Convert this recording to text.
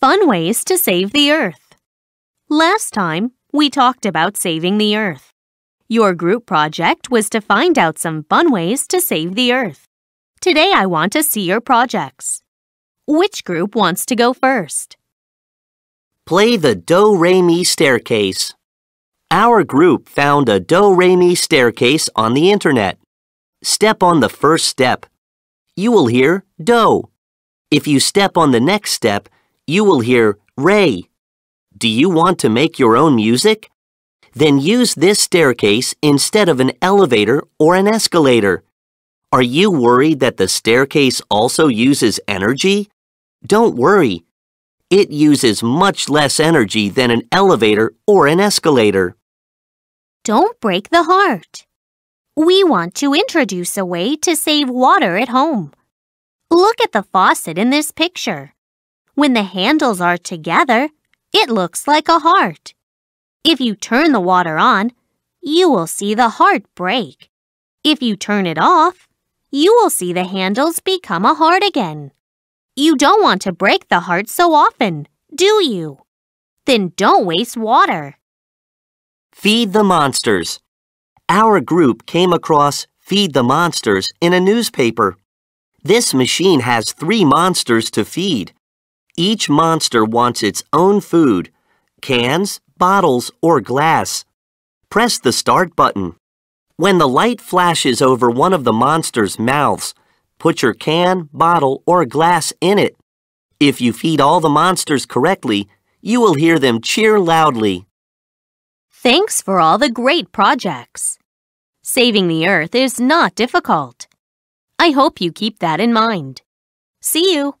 Fun ways to save the earth. Last time, we talked about saving the earth. Your group project was to find out some fun ways to save the earth. Today I want to see your projects. Which group wants to go first? Play the Do-Re-Mi staircase. Our group found a Do-Re-Mi staircase on the internet. Step on the first step. You will hear Do. If you step on the next step, you will hear Ray. Do you want to make your own music? Then use this staircase instead of an elevator or an escalator. Are you worried that the staircase also uses energy? Don't worry. It uses much less energy than an elevator or an escalator. Don't break the heart. We want to introduce a way to save water at home. Look at the faucet in this picture. When the handles are together, it looks like a heart. If you turn the water on, you will see the heart break. If you turn it off, you will see the handles become a heart again. You don't want to break the heart so often, do you? Then don't waste water. Feed the Monsters Our group came across Feed the Monsters in a newspaper. This machine has three monsters to feed. Each monster wants its own food, cans, bottles, or glass. Press the start button. When the light flashes over one of the monster's mouths, put your can, bottle, or glass in it. If you feed all the monsters correctly, you will hear them cheer loudly. Thanks for all the great projects. Saving the Earth is not difficult. I hope you keep that in mind. See you.